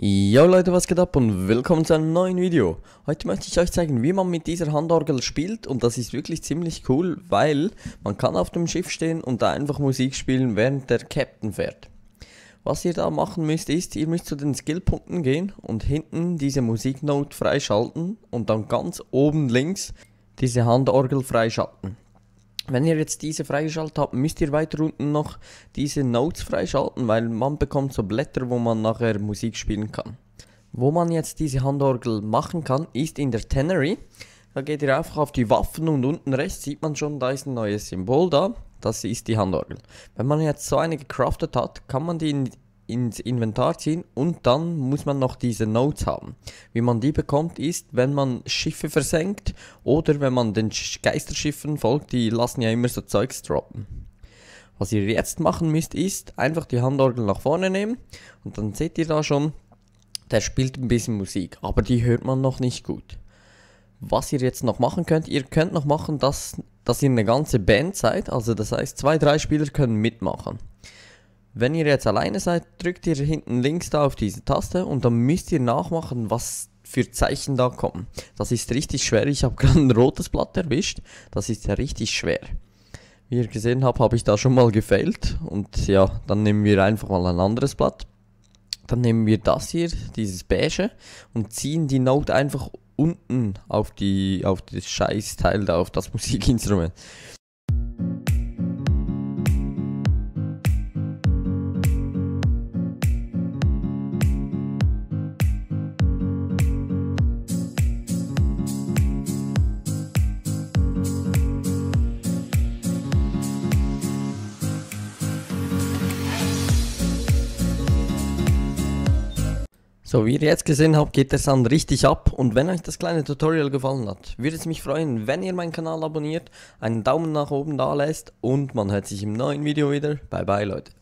Yo Leute, was geht ab und willkommen zu einem neuen Video. Heute möchte ich euch zeigen, wie man mit dieser Handorgel spielt und das ist wirklich ziemlich cool, weil man kann auf dem Schiff stehen und da einfach Musik spielen, während der Captain fährt. Was ihr da machen müsst ist, ihr müsst zu den Skillpunkten gehen und hinten diese Musiknote freischalten und dann ganz oben links diese Handorgel freischalten. Wenn ihr jetzt diese freigeschaltet habt, müsst ihr weiter unten noch diese Notes freischalten, weil man bekommt so Blätter, wo man nachher Musik spielen kann. Wo man jetzt diese Handorgel machen kann, ist in der Tannery. Da geht ihr einfach auf die Waffen und unten rechts sieht man schon, da ist ein neues Symbol da. Das ist die Handorgel. Wenn man jetzt so eine gecraftet hat, kann man die in ins Inventar ziehen und dann muss man noch diese Notes haben. Wie man die bekommt ist, wenn man Schiffe versenkt oder wenn man den Geisterschiffen folgt, die lassen ja immer so Zeugs droppen. Was ihr jetzt machen müsst ist, einfach die Handorgel nach vorne nehmen und dann seht ihr da schon, der spielt ein bisschen Musik, aber die hört man noch nicht gut. Was ihr jetzt noch machen könnt, ihr könnt noch machen, dass, dass ihr eine ganze Band seid, also das heißt zwei, drei Spieler können mitmachen. Wenn ihr jetzt alleine seid, drückt ihr hinten links da auf diese Taste und dann müsst ihr nachmachen, was für Zeichen da kommen. Das ist richtig schwer. Ich habe gerade ein rotes Blatt erwischt. Das ist ja richtig schwer. Wie ihr gesehen habt, habe ich da schon mal gefailt. Und ja, dann nehmen wir einfach mal ein anderes Blatt. Dann nehmen wir das hier, dieses beige, und ziehen die Note einfach unten auf, die, auf das Scheißteil da, auf das Musikinstrument. So, wie ihr jetzt gesehen habt, geht der Sound richtig ab und wenn euch das kleine Tutorial gefallen hat, würde es mich freuen, wenn ihr meinen Kanal abonniert, einen Daumen nach oben da lässt und man hört sich im neuen Video wieder. Bye bye Leute.